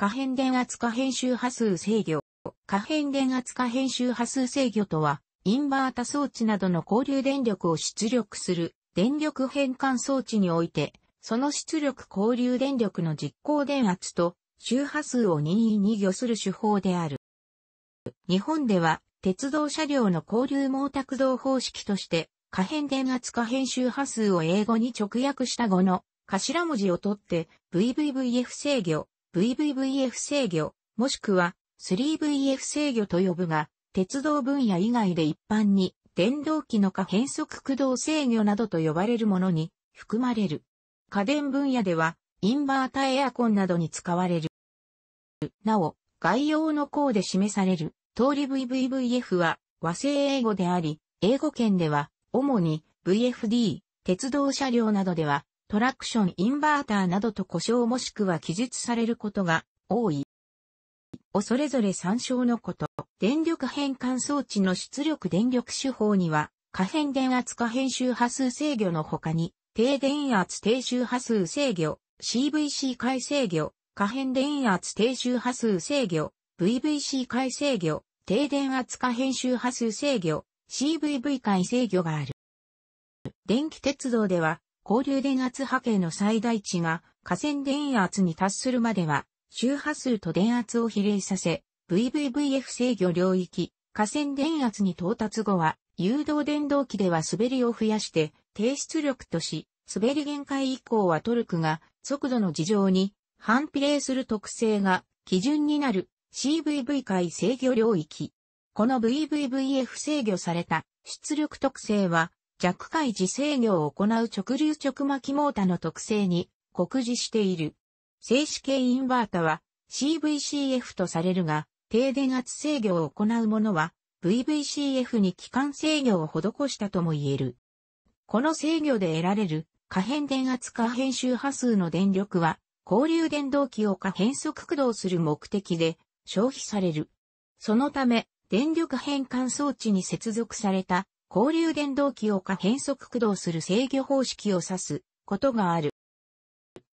可変電圧可変周波数制御。可変電圧可変周波数制御とは、インバータ装置などの交流電力を出力する電力変換装置において、その出力交流電力の実行電圧と周波数を任意に御する手法である。日本では、鉄道車両の交流毛沢道方式として、可変電圧可変周波数を英語に直訳した語の頭文字を取って VVVF 制御 VVVF 制御、もしくは 3VF 制御と呼ぶが、鉄道分野以外で一般に電動機の可変速駆動制御などと呼ばれるものに含まれる。家電分野ではインバータエアコンなどに使われる。なお、概要の項で示される通り VVVF は和製英語であり、英語圏では主に VFD、鉄道車両などではトラクションインバーターなどと故障もしくは記述されることが多い。をそれぞれ参照のこと。電力変換装置の出力電力手法には、可変電圧可変周波数制御の他に、低電圧低周波数制御、CVC 回制御、可変電圧低周波数制御、VVC 回制御、低電圧可変周波数制御、CVV 回制御がある。電気鉄道では、交流電圧波形の最大値が下線電圧に達するまでは、周波数と電圧を比例させ、VVVF 制御領域、下線電圧に到達後は、誘導電動機では滑りを増やして、低出力とし、滑り限界以降はトルクが速度の事情に反比例する特性が基準になる CVV 界制御領域。この VVVF 制御された出力特性は弱回自制御を行う直流直巻モータの特性に酷似している。静止系インバータは CVCF とされるが、低電圧制御を行うものは VVCF に機関制御を施したとも言える。この制御で得られる可変電圧可変周波数の電力は、交流電動機を可変速駆動する目的で消費される。そのため、電力変換装置に接続された交流電動機を可変速駆動する制御方式を指すことがある。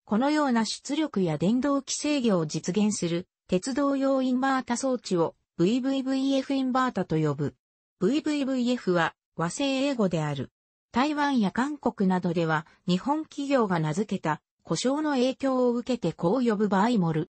このような出力や電動機制御を実現する鉄道用インバータ装置を VVVF インバータと呼ぶ。VVVF は和製英語である。台湾や韓国などでは日本企業が名付けた故障の影響を受けてこう呼ぶ場合もる。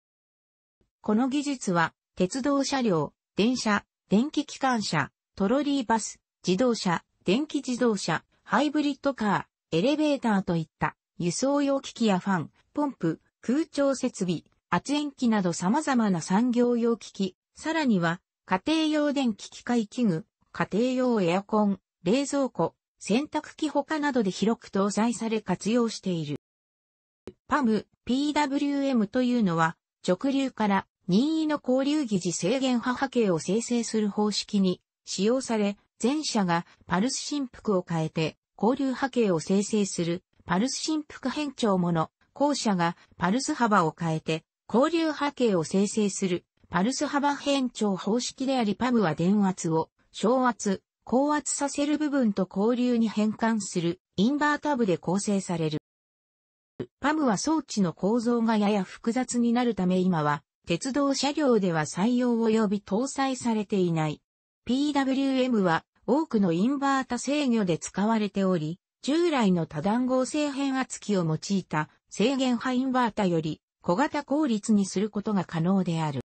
この技術は鉄道車両、電車、電気機関車、トロリーバス、自動車、電気自動車、ハイブリッドカー、エレベーターといった輸送用機器やファン、ポンプ、空調設備、圧延機など様々な産業用機器、さらには家庭用電気機械器具、家庭用エアコン、冷蔵庫、洗濯機他などで広く搭載され活用している。パム、PWM というのは直流から任意の交流疑似制限波波形を生成する方式に使用され、前者がパルス振幅を変えて交流波形を生成するパルス振幅変調もの、後者がパルス幅を変えて交流波形を生成するパルス幅変調方式でありパムは電圧を小圧、高圧させる部分と交流に変換するインバータブで構成される。パムは装置の構造がやや複雑になるため今は鉄道車両では採用及び搭載されていない。PWM は多くのインバータ制御で使われており、従来の多段合成変圧器を用いた制限波インバータより小型効率にすることが可能である。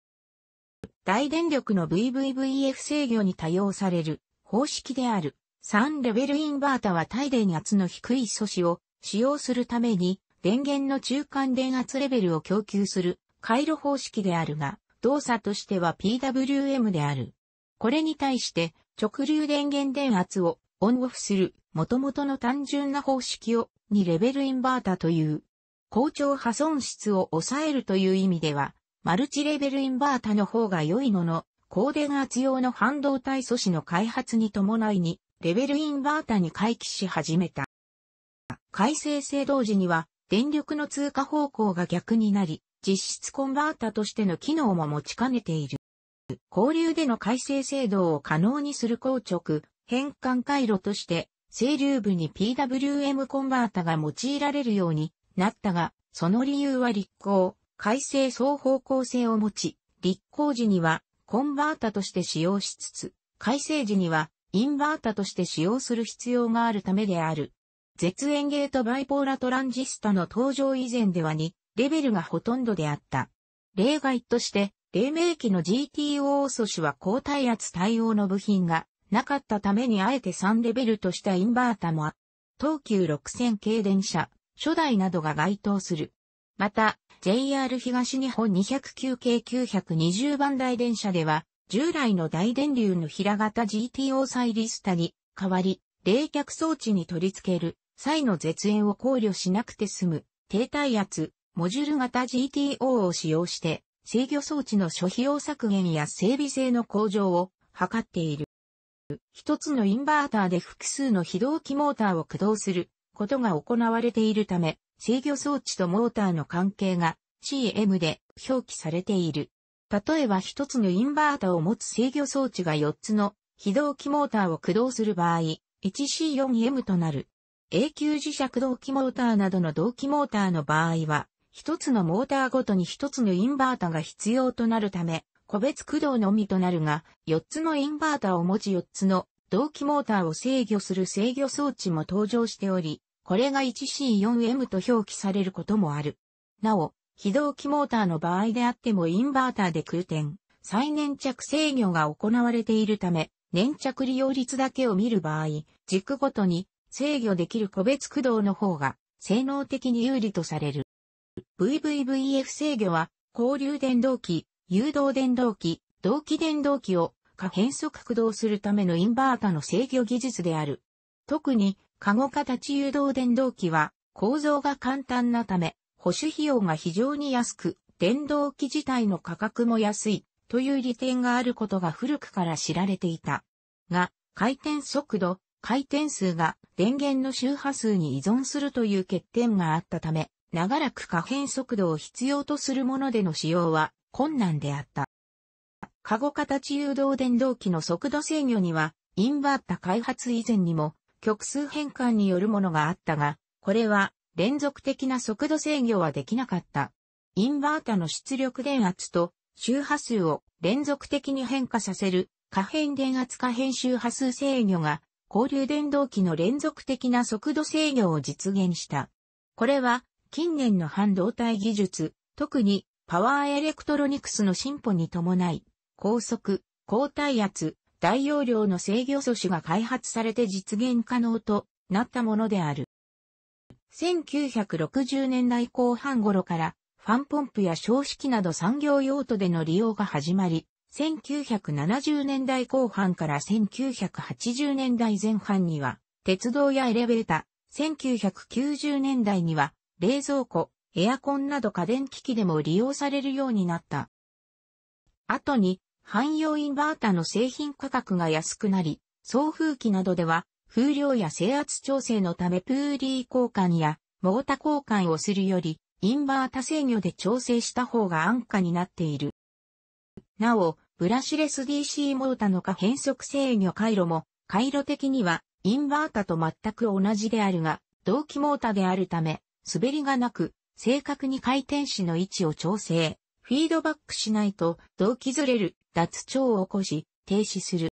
大電力の VVVF 制御に多用される方式である3レベルインバータは対電圧の低い素子を使用するために電源の中間電圧レベルを供給する回路方式であるが動作としては PWM である。これに対して直流電源電圧をオンオフする元々の単純な方式を2レベルインバータという。高調破損質を抑えるという意味では、マルチレベルインバータの方が良いのの、高電圧用の半導体素子の開発に伴いに、レベルインバータに回帰し始めた。回生制同時には、電力の通過方向が逆になり、実質コンバータとしての機能も持ち兼ねている。交流での改正制度を可能にする硬直、変換回路として、清流部に PWM コンバータが用いられるようになったが、その理由は立候、改正双方向性を持ち、立候時にはコンバータとして使用しつつ、改正時にはインバータとして使用する必要があるためである。絶縁ゲートバイポーラトランジスタの登場以前では2レベルがほとんどであった。例外として、黎明期の GTO 素子は高耐圧対応の部品がなかったためにあえて3レベルとしたインバータも東急6000系電車、初代などが該当する。また、JR 東日本209系920番台電車では、従来の大電流の平型 GTO サイリスタに代わり、冷却装置に取り付ける際の絶縁を考慮しなくて済む低耐圧モジュール型 GTO を使用して制御装置の諸費用削減や整備性の向上を図っている。一つのインバーターで複数の非同期モーターを駆動することが行われているため、制御装置とモーターの関係が CM で表記されている。例えば一つのインバータを持つ制御装置が4つの非同期モーターを駆動する場合、1C4M となる。永久磁石同期モーターなどの同期モーターの場合は、一つのモーターごとに一つのインバータが必要となるため、個別駆動のみとなるが、4つのインバータを持ち4つの同期モーターを制御する制御装置も登場しており、これが 1C4M と表記されることもある。なお、非同期モーターの場合であってもインバーターで空転、再粘着制御が行われているため、粘着利用率だけを見る場合、軸ごとに制御できる個別駆動の方が性能的に有利とされる。VVVF 制御は、交流電動機、誘導電動機、同期電動機を可変速駆動するためのインバータの制御技術である。特に、カゴ形誘導電動機は、構造が簡単なため、保守費用が非常に安く、電動機自体の価格も安い、という利点があることが古くから知られていた。が、回転速度、回転数が電源の周波数に依存するという欠点があったため、長らく可変速度を必要とするものでの使用は困難であった。カゴ形誘導電動機の速度制御には、インバータ開発以前にも曲数変換によるものがあったが、これは連続的な速度制御はできなかった。インバータの出力電圧と周波数を連続的に変化させる可変電圧可変周波数制御が交流電動機の連続的な速度制御を実現した。これは近年の半導体技術、特にパワーエレクトロニクスの進歩に伴い、高速、高耐圧、大容量の制御素子が開発されて実現可能となったものである。1960年代後半頃からファンポンプや消式機など産業用途での利用が始まり、1970年代後半から1980年代前半には鉄道やエレベータ、1990年代には冷蔵庫、エアコンなど家電機器でも利用されるようになった。後に、汎用インバータの製品価格が安くなり、送風機などでは、風量や制圧調整のためプーリー交換やモータ交換をするより、インバータ制御で調整した方が安価になっている。なお、ブラシレス DC モータの可変速制御回路も、回路的にはインバータと全く同じであるが、同期モータであるため、滑りがなく、正確に回転子の位置を調整、フィードバックしないと、動機ずれる、脱腸を起こし、停止する。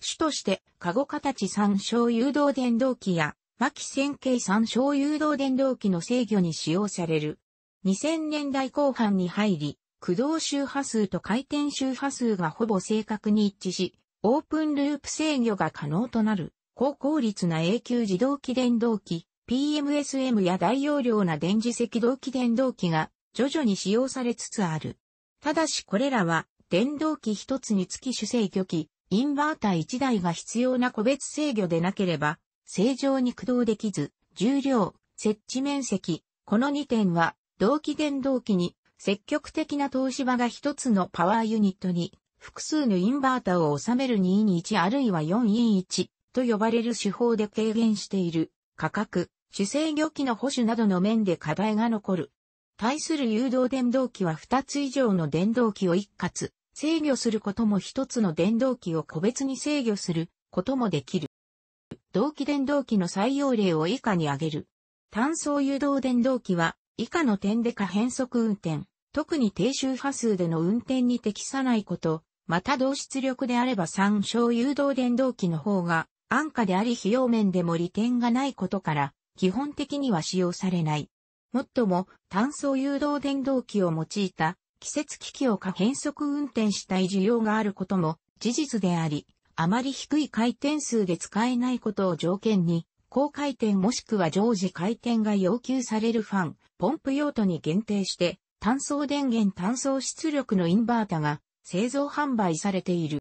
主として、カゴ形参照誘導電動機や、巻線形参照誘導電動機の制御に使用される。2000年代後半に入り、駆動周波数と回転周波数がほぼ正確に一致し、オープンループ制御が可能となる、高効率な永久自動機電動機、PMSM や大容量な電磁石動機電動機が徐々に使用されつつある。ただしこれらは電動機一つにつき主制御機、インバータ1台が必要な個別制御でなければ正常に駆動できず、重量、設置面積、この2点は動機電動機に積極的な東芝が一つのパワーユニットに複数のインバータを収める2 2 1あるいは 4E1 と呼ばれる手法で軽減している価格、主制御機の保守などの面で課題が残る。対する誘導電動機は2つ以上の電動機を一括、制御することも1つの電動機を個別に制御することもできる。同期電動機の採用例を以下に挙げる。単層誘導電動機は以下の点で可変速運転、特に低周波数での運転に適さないこと、また同出力であれば参照誘導電動機の方が安価であり費用面でも利点がないことから、基本的には使用されない。もっとも、単素誘導電動機を用いた、季節機器を可変速運転したい需要があることも事実であり、あまり低い回転数で使えないことを条件に、高回転もしくは常時回転が要求されるファン、ポンプ用途に限定して、単素電源単素出力のインバータが製造販売されている。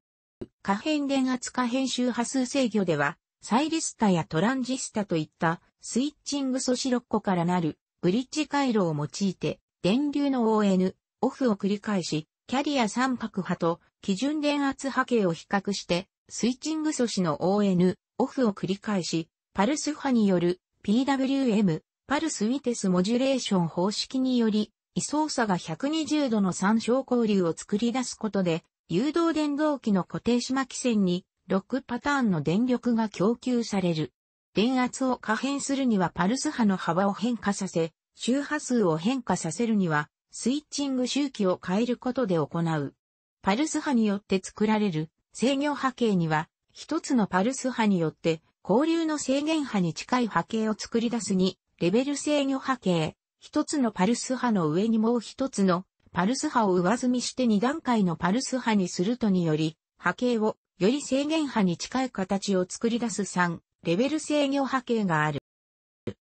可変電圧可変周波数制御では、サイリスタやトランジスタといったスイッチング素子6個からなるブリッジ回路を用いて電流の ON、オフを繰り返し、キャリア三角波と基準電圧波形を比較して、スイッチング素子の ON、オフを繰り返し、パルス波による PWM、パルスウィテスモジュレーション方式により、位相差が120度の参照交流を作り出すことで、誘導電動機の固定子巻線に6パターンの電力が供給される。電圧を可変するにはパルス波の幅を変化させ、周波数を変化させるには、スイッチング周期を変えることで行う。パルス波によって作られる制御波形には、一つのパルス波によって、交流の制限波に近い波形を作り出すに、レベル制御波形、一つのパルス波の上にもう一つのパルス波を上積みして二段階のパルス波にするとにより、波形をより制限波に近い形を作り出す3、レベル制御波形がある。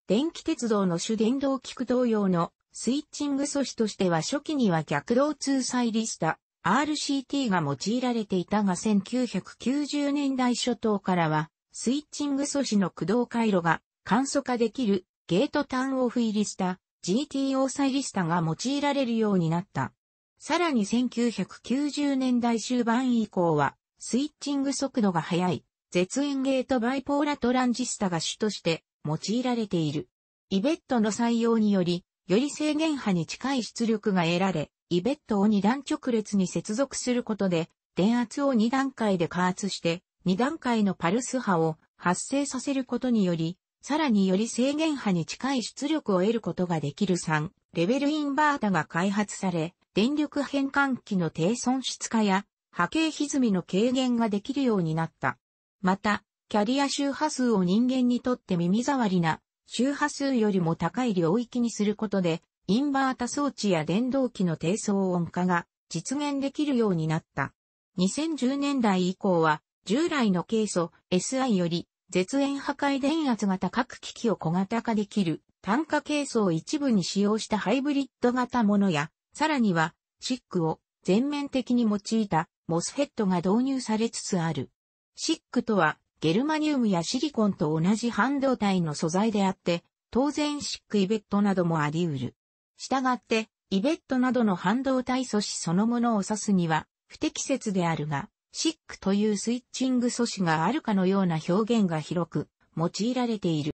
電気鉄道の主電動機同様のスイッチング素子としては初期には逆動通イリスタ RCT が用いられていたが1990年代初頭からはスイッチング素子の駆動回路が簡素化できるゲートターンオフ入りした GTO サイリスタが用いられるようになった。さらに1990年代終盤以降はスイッチング速度が速い、絶縁ゲートバイポーラトランジスタが主として用いられている。イベットの採用により、より制限波に近い出力が得られ、イベットを二段直列に接続することで、電圧を二段階で加圧して、二段階のパルス波を発生させることにより、さらにより制限波に近い出力を得ることができる3、レベルインバータが開発され、電力変換器の低損失化や波形歪みの軽減ができるようになった。また、キャリア周波数を人間にとって耳障りな周波数よりも高い領域にすることで、インバータ装置や電動機の低騒音化が実現できるようになった。2010年代以降は、従来のケイ素 SI より絶縁破壊電圧が高く機器を小型化できる単価ケイ素を一部に使用したハイブリッド型ものや、さらには、シックを全面的に用いたモスフェットが導入されつつある。シックとは、ゲルマニウムやシリコンと同じ半導体の素材であって、当然シックイベットなどもあり得る。したがって、イベットなどの半導体素子そのものを指すには不適切であるが、シックというスイッチング素子があるかのような表現が広く用いられている。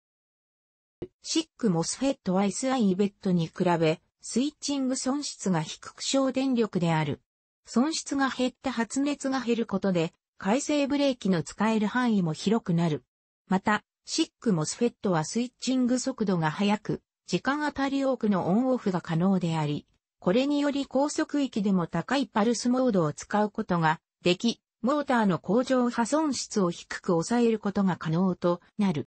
シックモスフェットは SI イベットに比べ、スイッチング損失が低く省電力である。損失が減って発熱が減ることで、回生ブレーキの使える範囲も広くなる。また、シックモスフェットはスイッチング速度が速く、時間あたり多くのオンオフが可能であり、これにより高速域でも高いパルスモードを使うことができ、モーターの向上破損質を低く抑えることが可能となる。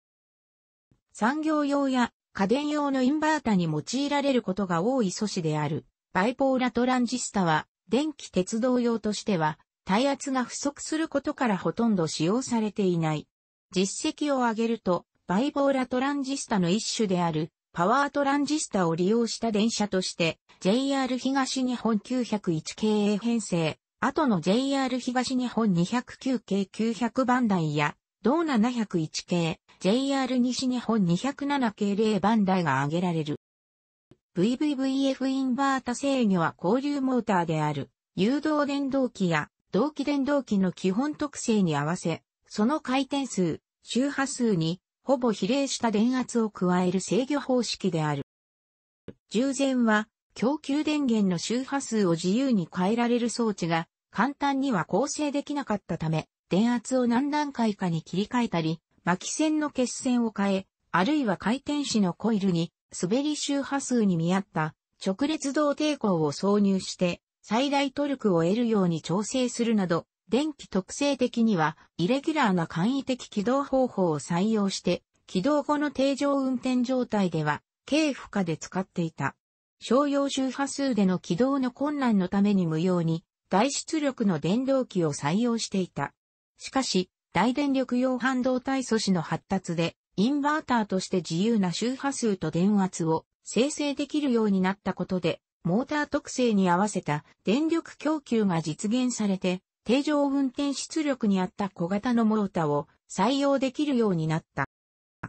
産業用や家電用のインバータに用いられることが多い素子である。バイポーラトランジスタは電気鉄道用としては、耐圧が不足することからほとんど使用されていない。実績を挙げると、バイボーラトランジスタの一種である、パワートランジスタを利用した電車として、JR 東日本901系 A 編成、後の JR 東日本209系900番台や、同701系、JR 西日本207系0番台が挙げられる。VVVF インバータ制御は交流モーターである、誘導電動機や動機電動機の基本特性に合わせ、その回転数、周波数に、ほぼ比例した電圧を加える制御方式である。従前は、供給電源の周波数を自由に変えられる装置が、簡単には構成できなかったため、電圧を何段階かに切り替えたり、巻き線の血線を変え、あるいは回転子のコイルに滑り周波数に見合った直列動抵抗を挿入して最大トルクを得るように調整するなど、電気特性的にはイレギュラーな簡易的起動方法を採用して起動後の定常運転状態では軽負荷で使っていた。商用周波数での起動の困難のために無用に大出力の電動機を採用していた。しかし、大電力用半導体素子の発達でインバーターとして自由な周波数と電圧を生成できるようになったことで、モーター特性に合わせた電力供給が実現されて、定常運転出力に合った小型のモーターを採用できるようになった。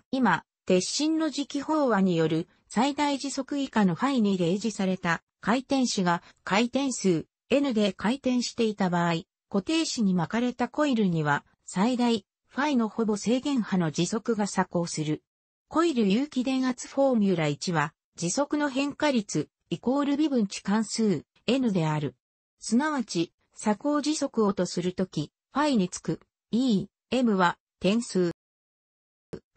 今、鉄心の磁気飽和による最大時速以下の範囲に例示された回転子が回転数 N で回転していた場合、固定子に巻かれたコイルには最大ファイのほぼ制限波の時速が作行する。コイル有機電圧フォーミュラ1は、時速の変化率、イコール微分値関数、n である。すなわち、作行時速をとするとき、ファイにつく、e、m は、点数。フ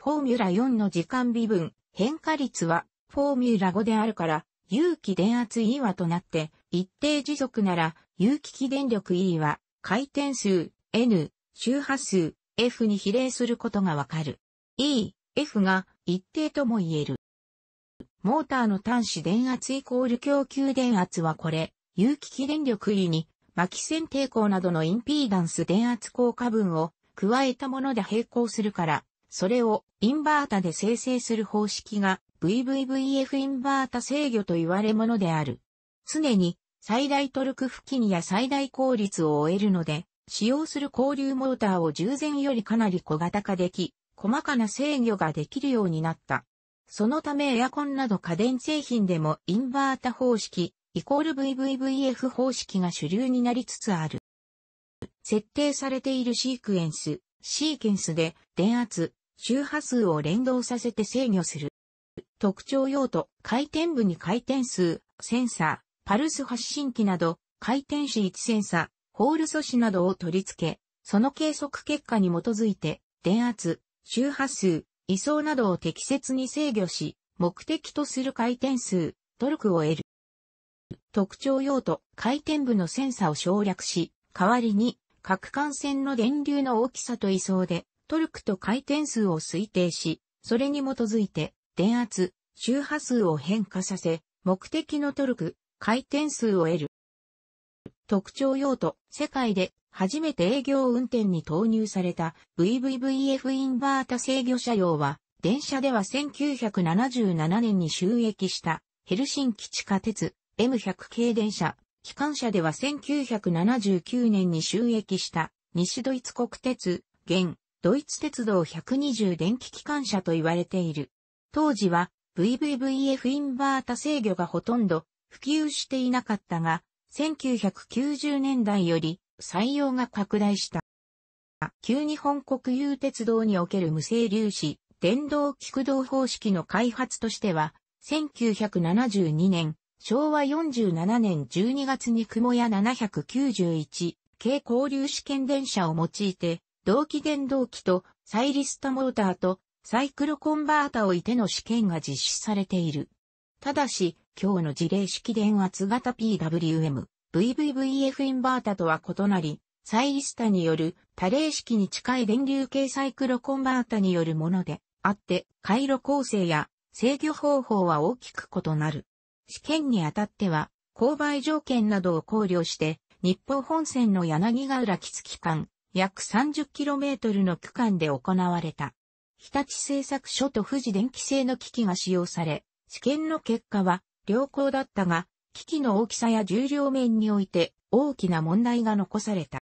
ォーミュラ4の時間微分、変化率は、フォーミュラ5であるから、有機電圧 E はとなって、一定時速なら、有機起電力 E は、回転数、N、周波数、F に比例することがわかる。E、F が一定とも言える。モーターの端子電圧イコール供給電圧はこれ、有機気電力 E に、巻き線抵抗などのインピーダンス電圧効果分を加えたもので並行するから、それをインバータで生成する方式が VVVF インバータ制御と言われものである。常に最大トルク付近や最大効率を終えるので、使用する交流モーターを従前よりかなり小型化でき、細かな制御ができるようになった。そのためエアコンなど家電製品でもインバータ方式、イコール VVVF 方式が主流になりつつある。設定されているシークエンス、シーケンスで電圧、周波数を連動させて制御する。特徴用途、回転部に回転数、センサー、パルス発信機など、回転子位置センサー、ホール素子などを取り付け、その計測結果に基づいて、電圧、周波数、位相などを適切に制御し、目的とする回転数、トルクを得る。特徴用途、回転部のセンサを省略し、代わりに、各幹線の電流の大きさと位相で、トルクと回転数を推定し、それに基づいて、電圧、周波数を変化させ、目的のトルク、回転数を得る。特徴用途、世界で初めて営業運転に投入された VVVF インバータ制御車用は、電車では1977年に収益したヘルシンキ地下鉄 M100 系電車、機関車では1979年に収益した西ドイツ国鉄、現、ドイツ鉄道120電気機関車と言われている。当時は VVVF インバータ制御がほとんど普及していなかったが、1990年代より採用が拡大した。旧日本国有鉄道における無整粒子、電動菊動方式の開発としては、1972年、昭和47年12月に雲屋791系交流試験電車を用いて、同期電動機とサイリスタモーターとサイクロコンバータをいての試験が実施されている。ただし、強の事例式電圧型 PWM、VVVF インバータとは異なり、サイリスタによる多例式に近い電流系サイクロコンバータによるものであって、回路構成や制御方法は大きく異なる。試験にあたっては、購買条件などを考慮して、日本本線の柳ヶ浦木月間、約 30km の区間で行われた。日立製作所と富士電気製の機器が使用され、試験の結果は良好だったが、機器の大きさや重量面において大きな問題が残された。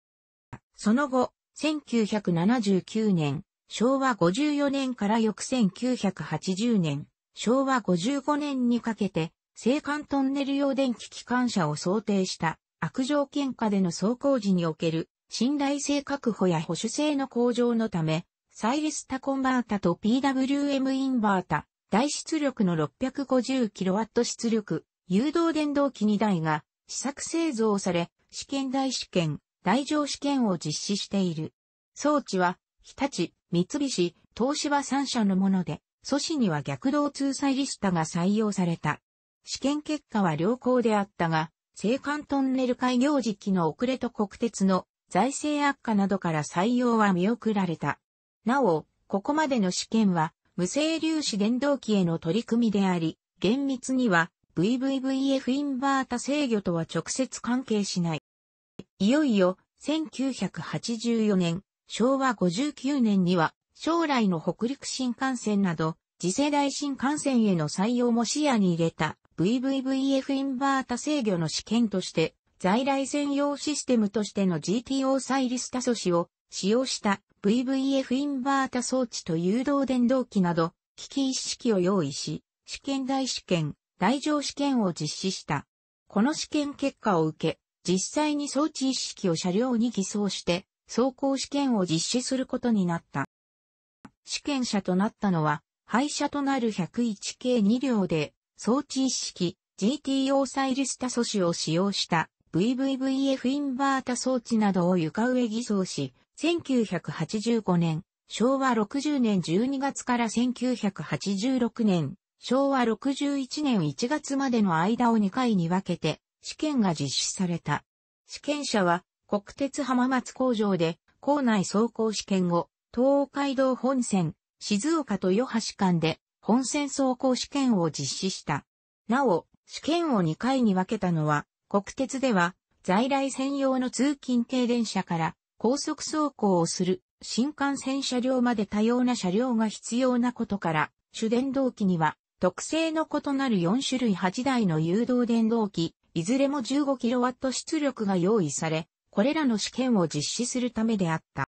その後、1979年、昭和54年から翌1980年、昭和55年にかけて、青函トンネル用電気機関車を想定した悪条件下での走行時における信頼性確保や保守性の向上のため、サイレスタコンバータと PWM インバータ、大出力の 650kW 出力、誘導電動機2台が試作製造され、試験台試験、台上試験を実施している。装置は、日立、三菱、東芝3社のもので、素子には逆動通載リスタが採用された。試験結果は良好であったが、青函トンネル開業時期の遅れと国鉄の財政悪化などから採用は見送られた。なお、ここまでの試験は無性粒子電動機への取り組みであり、厳密には VVVF インバータ制御とは直接関係しない。いよいよ、1984年、昭和59年には、将来の北陸新幹線など、次世代新幹線への採用も視野に入れた VVVF インバータ制御の試験として、在来専用システムとしての GTO サイリスタ素子を使用した VVF インバータ装置と誘導電動機など、機器一式を用意し、試験台試験、台上試験を実施した。この試験結果を受け、実際に装置一式を車両に偽装して、走行試験を実施することになった。試験車となったのは、廃車となる101系2両で、装置一式 GTO サイリスタ素子を使用した VVVF インバータ装置などを床上偽装し、1985年、昭和60年12月から1986年、昭和61年1月までの間を2回に分けて試験が実施された。試験者は国鉄浜松工場で校内走行試験後、東海道本線、静岡と与橋間で本線走行試験を実施した。なお、試験を2回に分けたのは、国鉄では在来専用の通勤停電車から高速走行をする新幹線車両まで多様な車両が必要なことから、主電動機には特性の異なる4種類8台の誘導電動機、いずれも 15kW 出力が用意され、これらの試験を実施するためであった。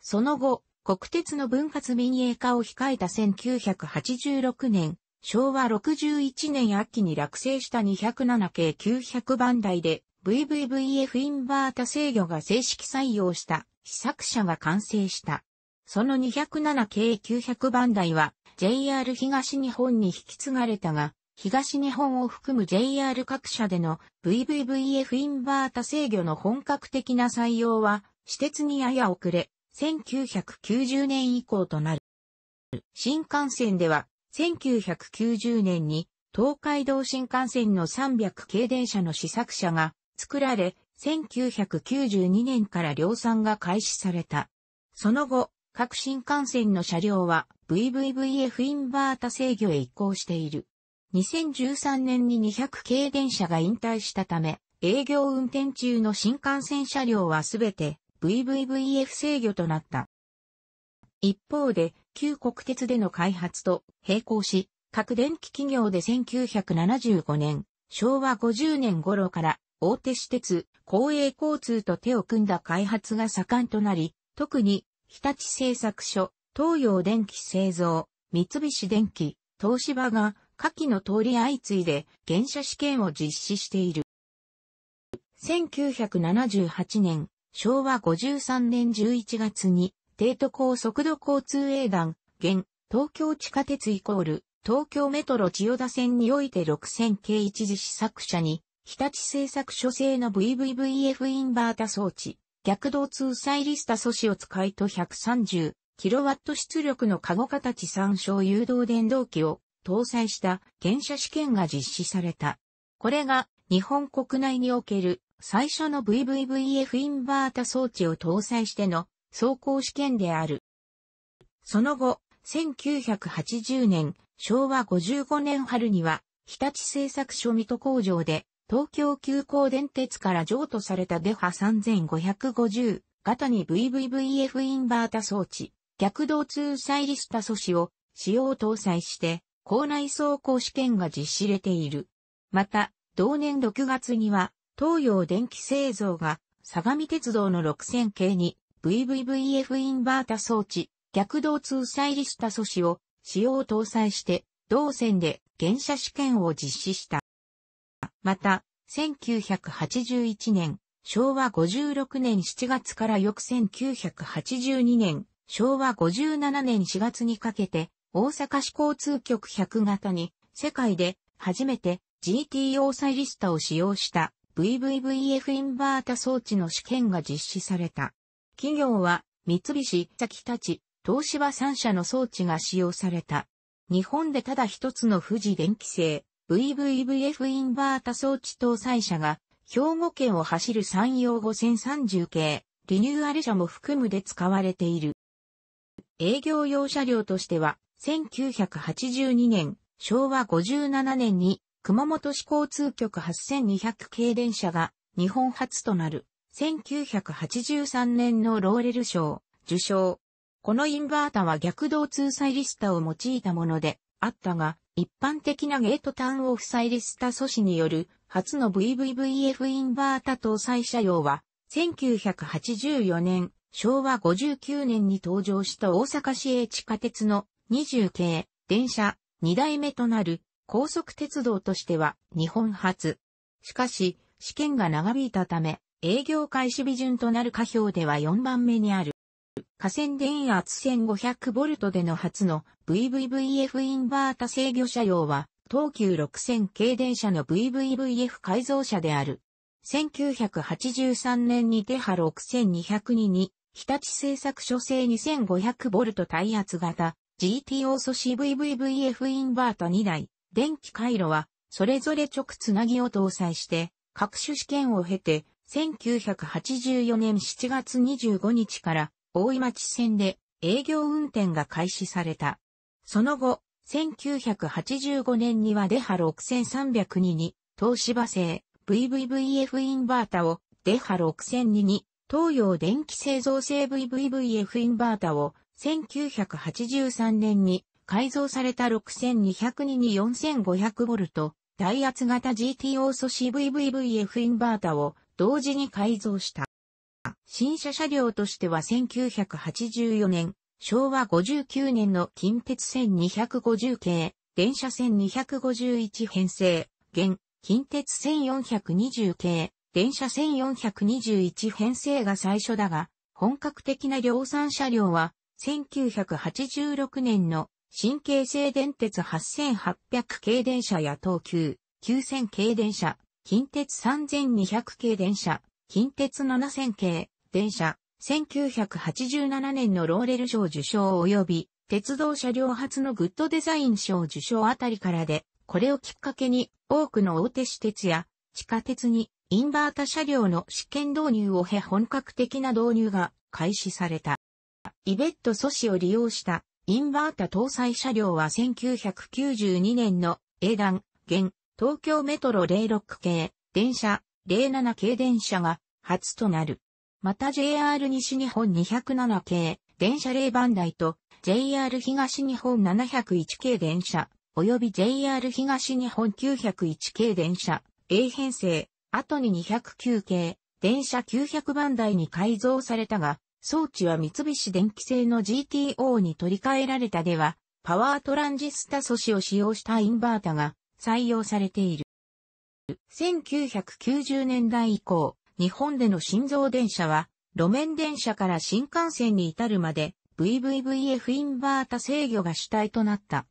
その後、国鉄の分割民営化を控えた1986年、昭和61年秋に落成した207系900番台で VVVF インバータ制御が正式採用した試作車が完成した。その207系900番台は JR 東日本に引き継がれたが、東日本を含む JR 各社での VVVF インバータ制御の本格的な採用は、私鉄にやや遅れ、1990年以降となる。新幹線では、1990年に東海道新幹線の300系電車の試作車が作られ、1992年から量産が開始された。その後、各新幹線の車両は VVVF インバータ制御へ移行している。2013年に200系電車が引退したため、営業運転中の新幹線車両はすべて VVVF 制御となった。一方で、旧国鉄での開発と並行し、各電気企業で1975年、昭和50年頃から大手私鉄、公営交通と手を組んだ開発が盛んとなり、特に、日立製作所、東洋電機製造、三菱電機、東芝が、下記の通り相次いで、原車試験を実施している。1978年、昭和53年11月に、帝都高速度交通営団、現、東京地下鉄イコール、東京メトロ千代田線において6000系一時試作車に日立製作所製の VVVF インバータ装置、逆動通イリスタ素子を使いと 130kW 出力のカゴ形参照誘導電動機を搭載した原車試験が実施された。これが日本国内における最初の VVVF インバータ装置を搭載しての走行試験である。その後、1980年、昭和55年春には、日立製作所水戸工場で東京急行電鉄から譲渡されたデハ3550型に VVVF インバータ装置、逆動通サイリスタ素子を使用搭載して、校内走行試験が実施れている。また、同年6月には、東洋電気製造が、相模鉄道の6000系に VVVF インバータ装置、逆動通サイリスタ素子を使用搭載して、同線で原車試験を実施した。また、1981年、昭和56年7月から翌1982年、昭和57年4月にかけて、大阪市交通局100型に、世界で初めて GTO サイリスタを使用した VVVF インバータ装置の試験が実施された。企業は三菱、先立ち、東芝3社の装置が使用された。日本でただ一つの富士電気製 VVVF インバータ装置搭載車が、兵庫県を走る山陽5030系、リニューアル車も含むで使われている。営業用車両としては、1982年、昭和57年に、熊本市交通局8200系電車が、日本初となる、1983年のローレル賞、受賞。このインバータは逆動通載リスタを用いたもので、あったが、一般的なゲートターンオフサイリスタ素子による初の VVVF インバータ搭載車両は、1984年、昭和59年に登場した大阪市営地下鉄の20系電車2代目となる高速鉄道としては日本初。しかし、試験が長引いたため、営業開始日順となる下表では4番目にある河川電圧 1500V での初の VVVF インバータ制御車用は、東急6000系電車の VVVF 改造車である。1983年に手波6202に、日立製作所製 2500V 耐圧型 GTO 素子 VVVF インバータ2台、電気回路は、それぞれ直つなぎを搭載して、各種試験を経て、1984年7月25日から大井町線で営業運転が開始された。その後、1985年にはデハ6302に東芝製 VVVF インバータを、デハ6002に東洋電気製造製 VVVF インバータを1983年に改造された6202に 4500V 大圧型 GTO 素子 VVVF インバータを同時に改造した。新車車両としては1984年、昭和59年の近鉄線250系、電車線251編成、現、近鉄線420系、電車線421編成が最初だが、本格的な量産車両は、1986年の新京成電鉄8800系電車や東急、9000系電車、近鉄3200系電車、近鉄7000系、電車、1987年のローレル賞受賞及び、鉄道車両初のグッドデザイン賞受賞あたりからで、これをきっかけに多くの大手私鉄や地下鉄にインバータ車両の試験導入を経本格的な導入が開始された。イベット阻止を利用したインバータ搭載車両は1992年の英断、現、東京メトロ06系、電車、07系電車が初となる。また JR 西日本207系電車0番台と JR 東日本701系電車及び JR 東日本901系電車 A 編成後に209系電車900番台に改造されたが装置は三菱電機製の GTO に取り替えられたではパワートランジスタ素子を使用したインバータが採用されている。1990年代以降、日本での心臓電車は、路面電車から新幹線に至るまで、VVVF インバータ制御が主体となった。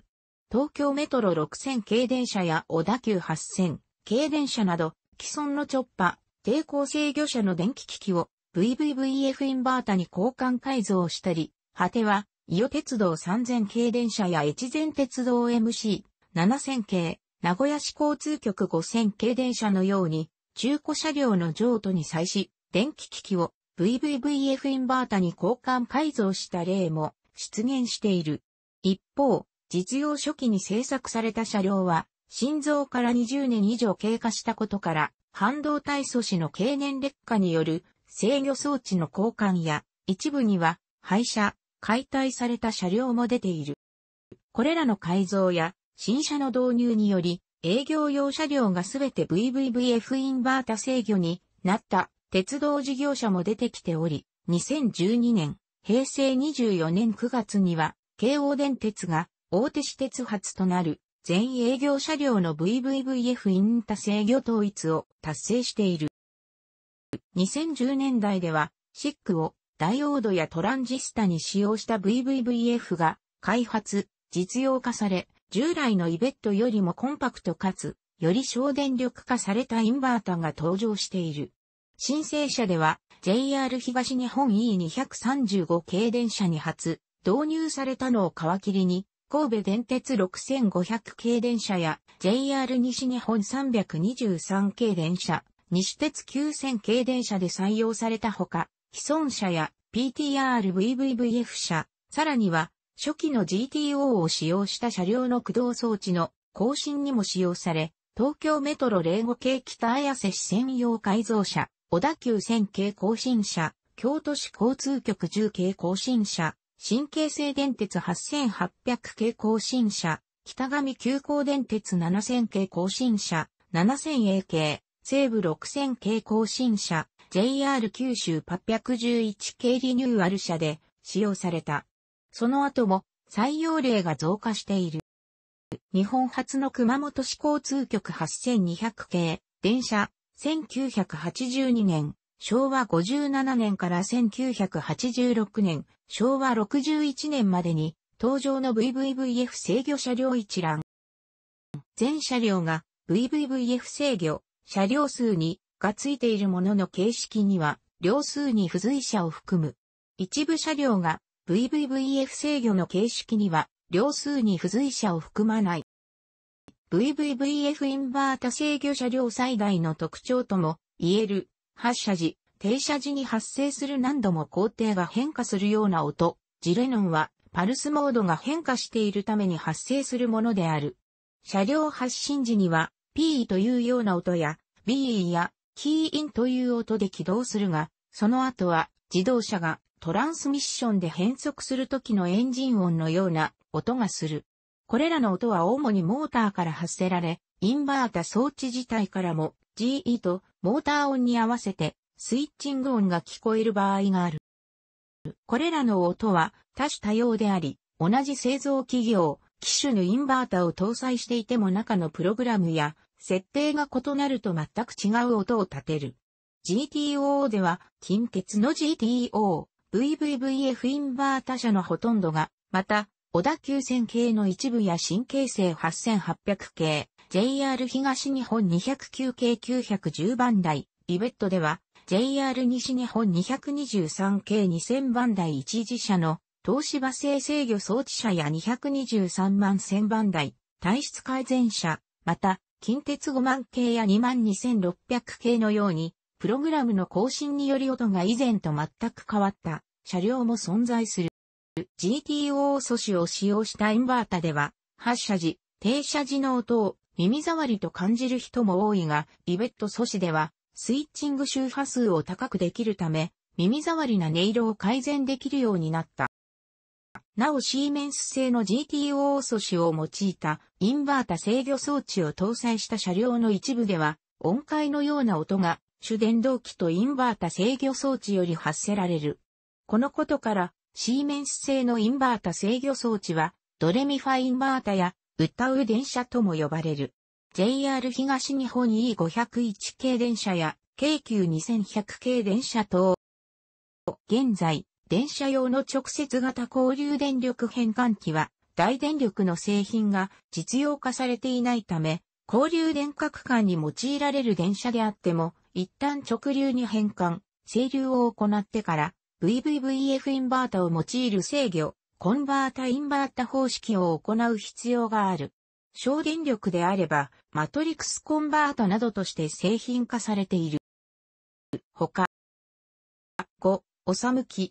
東京メトロ6000系電車や小田急8000系電車など、既存のチョッパ、抵抗制御車の電気機器を VVVF インバータに交換改造したり、果ては、伊予鉄道3000系電車や越前鉄道 MC7000 系、名古屋市交通局5000系電車のように、中古車両の譲渡に際し、電気機器を VVVF インバータに交換改造した例も出現している。一方、実用初期に製作された車両は、心臓から20年以上経過したことから、半導体素子の経年劣化による制御装置の交換や、一部には廃車、解体された車両も出ている。これらの改造や新車の導入により、営業用車両がすべて VVVF インバータ制御になった鉄道事業者も出てきており、2012年、平成24年9月には、京王電鉄が大手私鉄発となる全営業車両の VVVF インタ制御統一を達成している。2010年代では、シックをダイオードやトランジスタに使用した VVVF が開発、実用化され、従来のイベットよりもコンパクトかつ、より省電力化されたインバータが登場している。申請者では JR 東日本 E235 系電車に初導入されたのを皮切りに神戸電鉄6500系電車や JR 西日本323系電車、西鉄9000系電車で採用されたほか、既存車や PTRVVVF 車、さらには初期の GTO を使用した車両の駆動装置の更新にも使用され、東京メトロ05系北綾瀬市専用改造車、小田急線系更新車、京都市交通局10系更新車、新京成電鉄8800系更新車、北上急行電鉄7000系更新車、7000A 系、西武6000系更新車、JR 九州811系リニューアル車で使用された。その後も採用例が増加している。日本初の熊本市交通局8200系、電車、1982年、昭和57年から1986年、昭和61年までに、登場の VVVF 制御車両一覧。全車両が VVVF 制御、車両数にがついているものの形式には、両数に付随車を含む。一部車両が VVVF 制御の形式には、両数に付随者を含まない。VVVF インバータ制御車両最大の特徴とも言える、発射時、停車時に発生する何度も工程が変化するような音、ジレノンはパルスモードが変化しているために発生するものである。車両発進時には P というような音や B やキーインという音で起動するが、その後は自動車がトランスミッションで変速するときのエンジン音のような音がする。これらの音は主にモーターから発せられ、インバータ装置自体からも GE とモーター音に合わせてスイッチング音が聞こえる場合がある。これらの音は多種多様であり、同じ製造企業、機種のインバータを搭載していても中のプログラムや設定が異なると全く違う音を立てる。GTO では、近鉄の GTO、VVVF インバータ社のほとんどが、また、小田急線系の一部や新京成8800系、JR 東日本209系910番台、イベットでは、JR 西日本223系2000番台一時車の、東芝製制御装置車や223万1000番台、体質改善車、また、近鉄5万系や2万2600系のように、プログラムの更新により音が以前と全く変わった車両も存在する。GTO 素子を使用したインバータでは、発車時、停車時の音を耳障りと感じる人も多いが、リベット素子では、スイッチング周波数を高くできるため、耳障りな音色を改善できるようになった。なおシーメンス製の GTO 素子を用いたインバータ制御装置を搭載した車両の一部では、音階のような音が主電動機とインバータ制御装置より発せられる。このことから、シーメンス製のインバータ制御装置は、ドレミファインバータや、歌う電車とも呼ばれる。JR 東日本 E501 系電車や、京急2100系電車等。現在、電車用の直接型交流電力変換器は、大電力の製品が実用化されていないため、交流電化間に用いられる電車であっても、一旦直流に変換、整流を行ってから、VVVF インバータを用いる制御、コンバータインバータ方式を行う必要がある。省電力であれば、マトリクスコンバータなどとして製品化されている。他、5、おさむき、